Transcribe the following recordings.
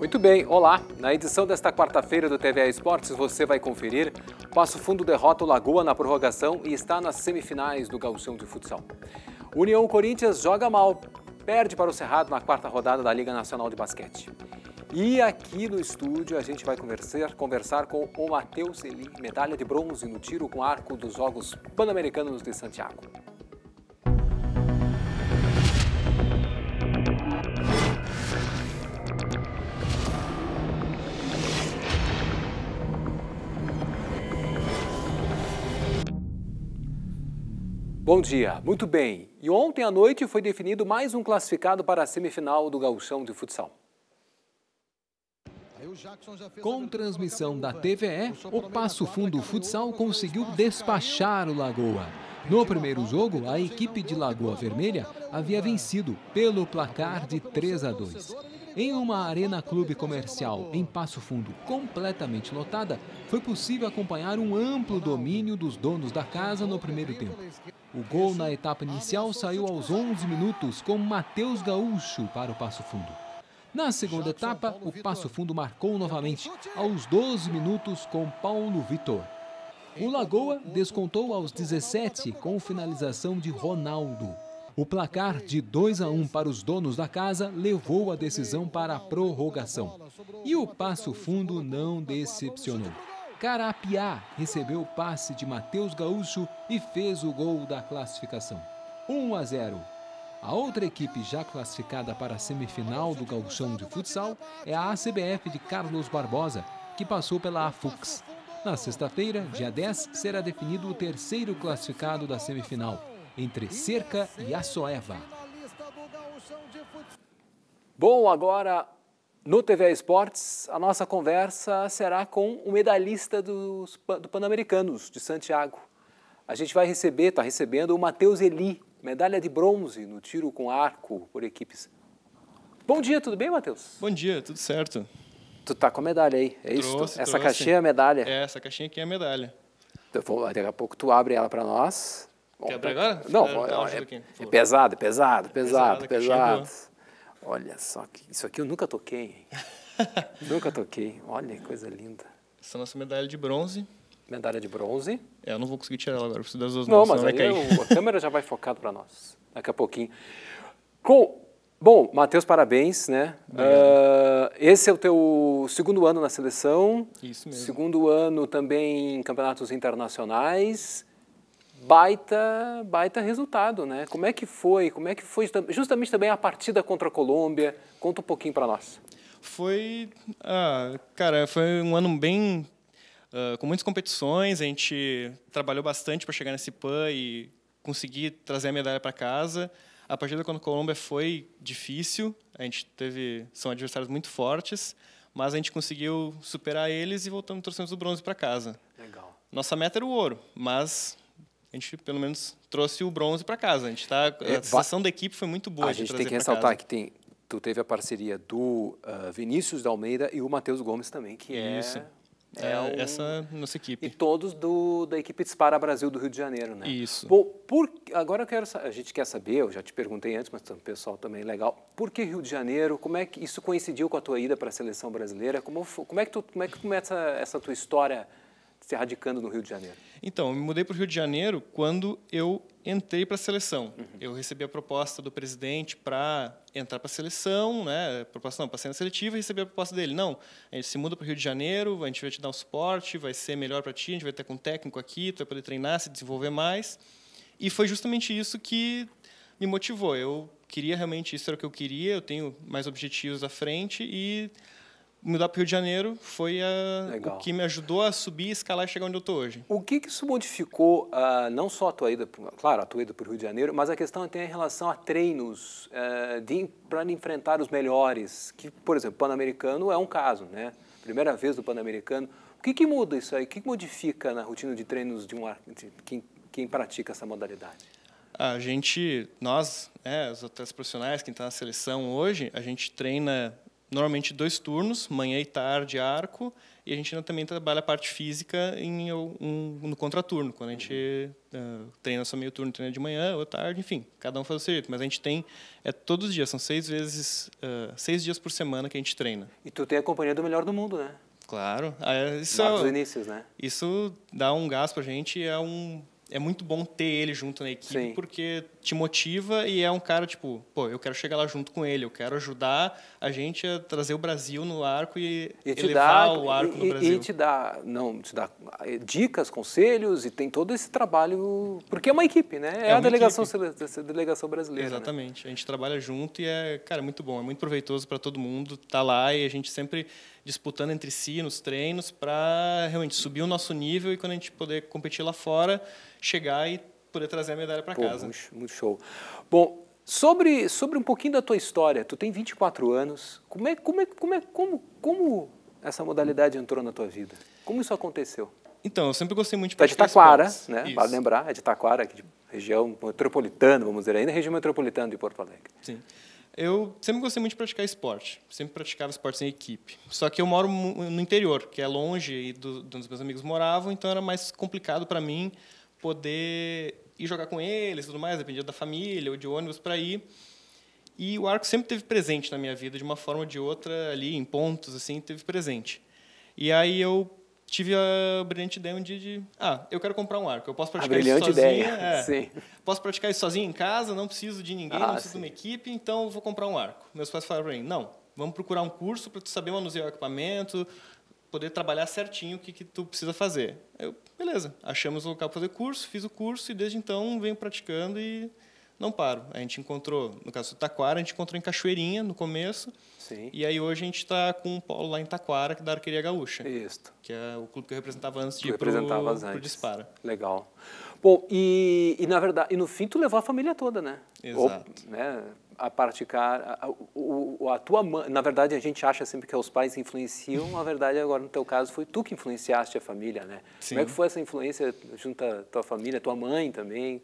Muito bem, olá! Na edição desta quarta-feira do TVA Esportes você vai conferir. Passo Fundo derrota o Lagoa na prorrogação e está nas semifinais do Gauchão de Futsal. União Corinthians joga mal, perde para o Cerrado na quarta rodada da Liga Nacional de Basquete. E aqui no estúdio a gente vai conversar, conversar com o Matheus Eli, medalha de bronze no tiro com arco dos Jogos Pan-Americanos de Santiago. Bom dia, muito bem. E ontem à noite foi definido mais um classificado para a semifinal do Gauchão de Futsal. Com transmissão da TVE, o Passo Fundo Futsal conseguiu despachar o Lagoa. No primeiro jogo, a equipe de Lagoa Vermelha havia vencido pelo placar de 3 a 2. Em uma arena clube comercial em Passo Fundo completamente lotada, foi possível acompanhar um amplo domínio dos donos da casa no primeiro tempo. O gol na etapa inicial saiu aos 11 minutos com Matheus Gaúcho para o Passo Fundo. Na segunda etapa, o Passo Fundo marcou novamente aos 12 minutos com Paulo Vitor. O Lagoa descontou aos 17 com finalização de Ronaldo. O placar de 2 a 1 para os donos da casa levou a decisão para a prorrogação. E o Passo Fundo não decepcionou. Carapiá recebeu o passe de Matheus Gaúcho e fez o gol da classificação. 1 a 0. A outra equipe já classificada para a semifinal do Gauchão de Futsal é a ACBF de Carlos Barbosa, que passou pela AFUX. Na sexta-feira, dia 10, será definido o terceiro classificado da semifinal, entre Cerca e Assoeva. Bom, agora no TV Esportes, a nossa conversa será com o medalhista dos, do Pan-Americanos de Santiago. A gente vai receber, está recebendo o Matheus Eli, medalha de bronze no tiro com arco por equipes. Bom dia, tudo bem, Matheus? Bom dia, tudo certo. Tu tá com a medalha aí, é isso? Trouxe. Essa caixinha é a medalha? É, essa caixinha aqui é a medalha. Então, vou, daqui a pouco tu abre ela para nós. Quer abrir agora? Não, é, é, é, pesado, pesado, pesado, pesado. É pesado. Olha só, que, isso aqui eu nunca toquei, nunca toquei. Olha que coisa linda. Essa é a nossa medalha de bronze. Medalha de bronze. É, eu não vou conseguir tirar ela agora, preciso das duas mãos. Não, mas aí a câmera já vai focada para nós, daqui a pouquinho. Com, bom, Matheus, parabéns, né? Uh, esse é o teu segundo ano na seleção. Isso mesmo. Segundo ano também em campeonatos internacionais baita, baita resultado, né? Como é que foi? Como é que foi justamente também a partida contra a Colômbia? Conta um pouquinho para nós. Foi, ah, cara, foi um ano bem uh, com muitas competições. A gente trabalhou bastante para chegar nesse PAN e conseguir trazer a medalha para casa. A partida contra a Colômbia foi difícil. A gente teve são adversários muito fortes, mas a gente conseguiu superar eles e voltamos trouxemos o bronze para casa. Legal. Nossa meta era o ouro, mas a gente pelo menos trouxe o bronze para casa. A gente tá, a é, sensação da equipe foi muito boa. A gente tem que ressaltar casa. que tem, tu teve a parceria do uh, Vinícius da Almeida e o Matheus Gomes também, que é Isso. é é, um... essa nossa equipe. E todos do, da equipe Dispara Brasil do Rio de Janeiro, né? Isso. por, agora eu quero, a gente quer saber, eu já te perguntei antes, mas o pessoal também é legal. Por que Rio de Janeiro? Como é que isso coincidiu com a tua ida para a seleção brasileira? Como, como é que tu, como é que começa essa tua história se radicando no Rio de Janeiro? Então, eu me mudei para o Rio de Janeiro quando eu entrei para a seleção. Uhum. Eu recebi a proposta do presidente para entrar para a seleção, né? Proposta não, ser na seletiva e recebi a proposta dele. Não, a gente se muda para o Rio de Janeiro, a gente vai te dar um suporte, vai ser melhor para ti, a gente vai ter com um técnico aqui, tu vai poder treinar, se desenvolver mais. E foi justamente isso que me motivou. Eu queria realmente isso era o que eu queria, eu tenho mais objetivos à frente e mudar para o Rio de Janeiro foi a, o que me ajudou a subir, escalar e chegar onde eu estou hoje. O que, que isso modificou, uh, não só a tua ida, claro, a tua ida para o Rio de Janeiro, mas a questão tem em relação a treinos uh, eh, para enfrentar os melhores, que, por exemplo, Pan-Americano é um caso, né? Primeira vez do Pan-Americano. O que, que muda isso aí? O que, que modifica na rotina de treinos de, um, de quem, quem pratica essa modalidade? A gente, nós, né, os atletas profissionais, quem está na seleção hoje, a gente treina normalmente dois turnos, manhã e tarde, arco, e a gente ainda também trabalha a parte física em um, no contraturno, quando a gente uh, treina só meio turno, treina de manhã ou tarde, enfim, cada um faz o seu jeito. Mas a gente tem, é todos os dias, são seis vezes, uh, seis dias por semana que a gente treina. E tu tem a companhia do melhor do mundo, né? Claro. Ah, é, isso, Marcos é né? Isso dá um gás a gente, é um é muito bom ter ele junto na equipe, Sim. porque te motiva e é um cara, tipo, pô, eu quero chegar lá junto com ele, eu quero ajudar a gente a trazer o Brasil no arco e, e elevar dá, o arco e, do Brasil. E te dá, não, te dá eh, dicas, conselhos e tem todo esse trabalho, porque é uma equipe, né? É, é a delegação, delegação brasileira. Né? Exatamente, né? a gente trabalha junto e é, cara, muito bom, é muito proveitoso para todo mundo, tá lá e a gente sempre disputando entre si nos treinos para realmente subir o nosso nível e quando a gente poder competir lá fora chegar e poder trazer a medalha para casa. Muito, muito show. Bom, sobre, sobre um pouquinho da tua história, tu tem 24 anos, como é, como é, como é, como, como essa modalidade entrou na tua vida? Como isso aconteceu? Então, eu sempre gostei muito de praticar é de Taquara, esportes. né? Isso. Vale lembrar, é de Taquara, aqui de região metropolitana, vamos dizer, ainda região metropolitana de Porto Alegre. Sim. Eu sempre gostei muito de praticar esporte, sempre praticava esportes em equipe. Só que eu moro no interior, que é longe e do, dos meus amigos moravam, então era mais complicado para mim poder ir jogar com eles tudo mais, dependia da família ou de ônibus para ir. E o arco sempre teve presente na minha vida, de uma forma ou de outra, ali em pontos, assim, teve presente. E aí eu tive a brilhante ideia um dia de, ah, eu quero comprar um arco, eu posso praticar a brilhante Ideia. É, posso praticar isso sozinho em casa, não preciso de ninguém, ah, não preciso sim. de uma equipe, então eu vou comprar um arco. Meus pais falaram para mim, não, vamos procurar um curso para tu saber manusear o equipamento, poder trabalhar certinho o que, que tu precisa fazer. Eu, beleza, achamos um local para fazer curso, fiz o curso e desde então venho praticando e não paro. A gente encontrou, no caso do Taquara, a gente encontrou em Cachoeirinha no começo. Sim. E aí hoje a gente está com um polo lá em Taquara, que é da Arqueria Gaúcha. Isso. Que é o clube que eu representava antes de ir para o Dispara. Legal. Bom, e, e, na verdade, e no fim tu levou a família toda, né? Exato. Ou, né? a praticar a, a, a, tua na verdade a gente acha sempre que é os pais influenciam na verdade agora no teu caso foi tu que influenciaste a família né Sim. como é que foi essa influência junto à tua família tua mãe também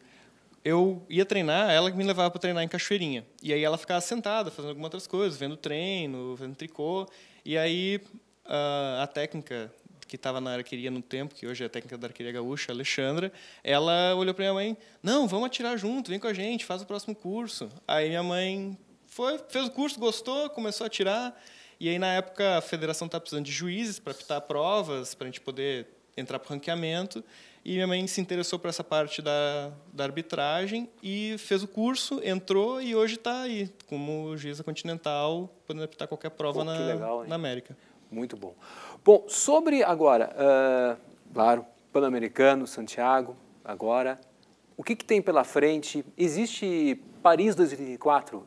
eu ia treinar ela que me levava para treinar em Cachoeirinha e aí ela ficava sentada fazendo algumas outras coisas vendo treino vendo tricô e aí ah, a técnica que estava na arqueria no tempo, que hoje é técnica da arqueria gaúcha, Alexandra, ela olhou para minha mãe: "Não, vamos atirar junto, vem com a gente, faz o próximo curso". Aí minha mãe foi, fez o curso, gostou, começou a atirar. E aí na época a federação estava tá precisando de juízes para apitar provas, para a gente poder entrar para o ranqueamento. E minha mãe se interessou por essa parte da, da arbitragem e fez o curso, entrou e hoje está aí, como juíza continental, podendo apitar qualquer prova Pô, na, legal, na América. Muito bom. Bom, sobre agora, uh, claro, Pan-Americano, Santiago, agora, o que, que, tem pela frente? Existe Paris 2024?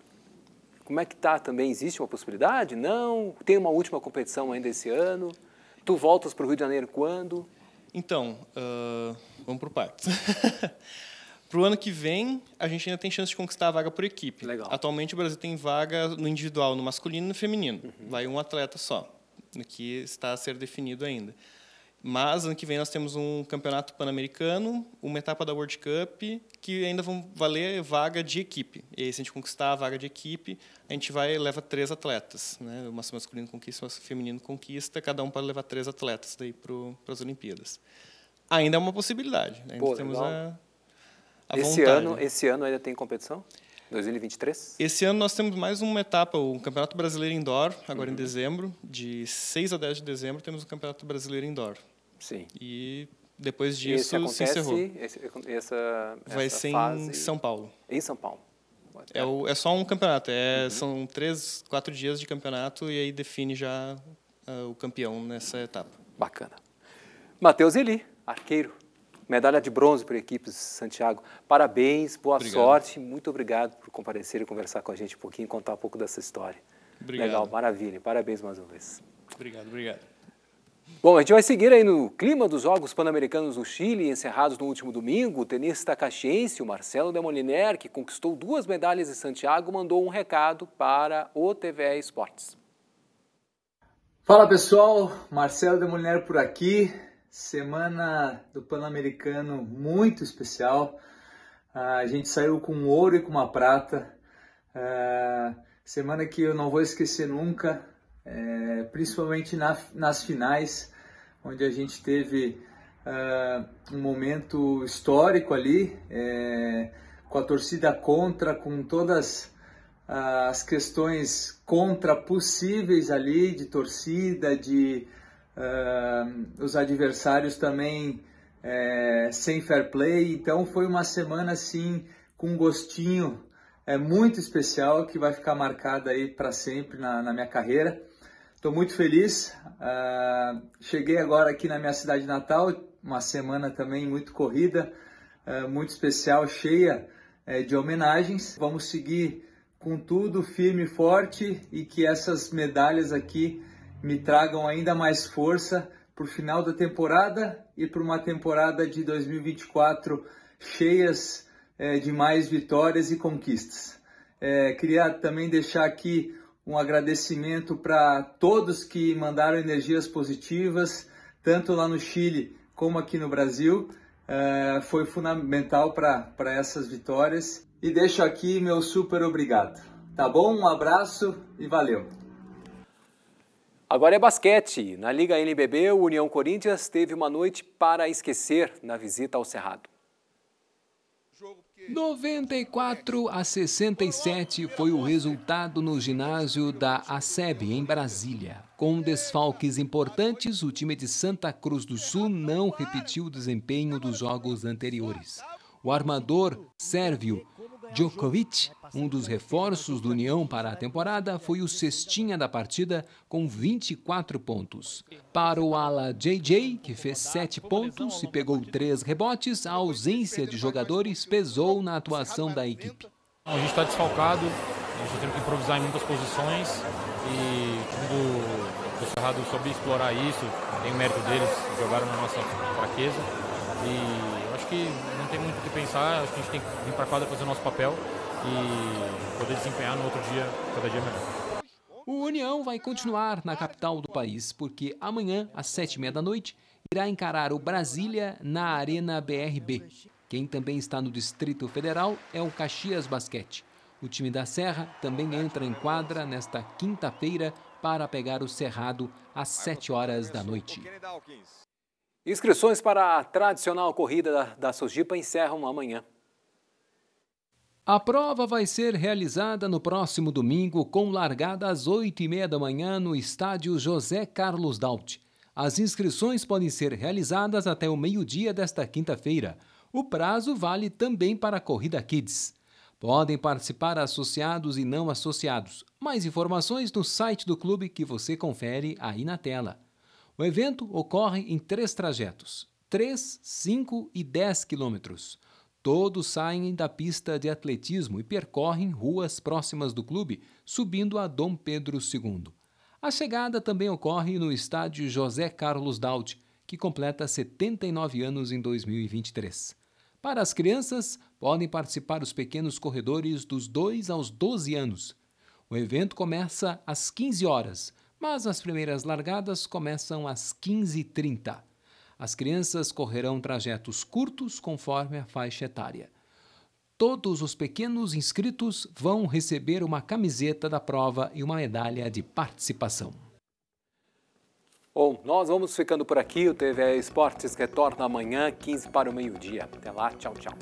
Como é que tá também? Existe uma possibilidade? Não? Tem uma última competição ainda esse ano? Tu voltas para o Rio de Janeiro quando? Então, uh, vamos o parque para o ano que vem, a gente ainda tem chance de conquistar a vaga por equipe. Legal. Atualmente, o Brasil tem vaga no individual, no masculino e no feminino. Uhum. Vai um atleta só no que está a ser definido ainda. Mas ano que vem nós temos um campeonato pan-americano, uma etapa da World Cup, que ainda vão valer vaga de equipe. E aí, se a gente conquistar a vaga de equipe, a gente vai leva três atletas. Né? O masculino conquista, o massa feminino conquista, cada um pode levar três atletas daí para as Olimpíadas. Ainda é uma possibilidade. Né? Ainda Pô, temos legal. a, a esse vontade. Ano, né? Esse ano ainda tem competição? 2023? Esse ano nós temos mais uma etapa, o Campeonato Brasileiro Indoor, agora uhum. em dezembro. De 6 a 10 de dezembro temos o Campeonato Brasileiro Indoor. Sim. E depois disso acontece, se encerrou. Esse, essa, Vai essa ser fase... em São Paulo. Em São Paulo. É, o, é só um campeonato, é, uhum. são três, quatro dias de campeonato e aí define já uh, o campeão nessa etapa. Bacana. Matheus Eli, arqueiro medalha de bronze para equipes Santiago. Parabéns, boa obrigado. sorte, muito obrigado por comparecer e conversar com a gente um pouquinho, contar um pouco dessa história. Obrigado. Legal, maravilha. Parabéns mais uma vez. Obrigado, obrigado. Bom, a gente vai seguir aí no clima dos Jogos Pan-Americanos no Chile, encerrados no último domingo. O tenista caxiense, o Marcelo Demoliner, que conquistou duas medalhas em Santiago, mandou um recado para o TVE Esportes. Fala pessoal, Marcelo Demoliner por aqui. Semana do Pan-Americano muito especial. Ah, a gente saiu com ouro e com uma prata. Ah, semana que eu não vou esquecer nunca, é, principalmente nas finais, onde a gente teve ah, um momento histórico ali, é, com a torcida contra, com todas as questões contra possíveis ali de torcida, de uh, os adversários também é, sem fair play. Então foi uma semana assim com um gostinho é, muito especial que vai ficar marcada aí para sempre na, na, minha carreira. Estou muito feliz. Uh, cheguei agora aqui na minha cidade natal, uma semana também muito corrida, uh, muito especial, cheia uh, de homenagens. Vamos seguir com tudo firme e forte e que essas medalhas aqui me tragam ainda mais força para o final da temporada e para uma temporada de 2024 cheias é, de mais vitórias e conquistas. É, queria também deixar aqui um agradecimento para todos que mandaram energias positivas, tanto lá no Chile como aqui no Brasil. É, foi fundamental para essas vitórias. E deixo aqui meu super obrigado. Tá bom? Um abraço e valeu! Agora é basquete. Na Liga NBB, o União Corinthians teve uma noite para esquecer na visita ao Cerrado. 94 a 67 foi o resultado no ginásio da ASEB, em Brasília. Com desfalques importantes, o time de Santa Cruz do Sul não repetiu o desempenho dos jogos anteriores. O armador, Sérvio, Djokovic. Um dos reforços do União para a temporada foi o cestinha da partida, com 24 pontos. Para o ala JJ, que fez 7 pontos e pegou 3 rebotes, a ausência de jogadores pesou na atuação da equipe. A gente está desfalcado, a gente tá teve que improvisar em muitas posições e o do, Cerrado soube explorar isso, tem mérito deles, jogaram na nossa fraqueza. E que não tem muito o que pensar, acho que a gente tem que vir para a quadra fazer o nosso papel e poder desempenhar no outro dia, cada dia melhor. O União vai continuar na capital do país, porque amanhã, às sete e meia da noite, irá encarar o Brasília na Arena BRB. Quem também está no Distrito Federal é o Caxias Basquete. O time da Serra também entra em quadra nesta quinta-feira para pegar o Cerrado às sete horas da noite. Inscrições para a tradicional corrida da, da encerram amanhã. A prova vai ser realizada no próximo domingo, com largada às 8h30 da manhã no estádio José Carlos Daut. As inscrições podem ser realizadas até o meio-dia desta quinta-feira. O prazo vale também para a Corrida Kids. Podem participar associados e não associados. Mais informações no site do clube que você confere aí na tela. O evento ocorre em três trajetos: 3, 5 e 10 quilômetros. Todos saem da pista de atletismo e percorrem ruas próximas do clube, subindo a Dom Pedro II. A chegada também ocorre no estádio José Carlos Daut, que completa 79 anos em 2023. Para as crianças, podem participar os pequenos corredores dos 2 aos 12 anos. O evento começa às 15 horas, mas as primeiras largadas começam às 15h30. As crianças correrão trajetos curtos conforme a faixa etária. Todos os pequenos inscritos vão receber uma camiseta da prova e uma medalha de participação. Bom, nós vamos ficando por aqui. O TV Esportes retorna amanhã, 15 para o meio-dia. Até lá, tchau, tchau.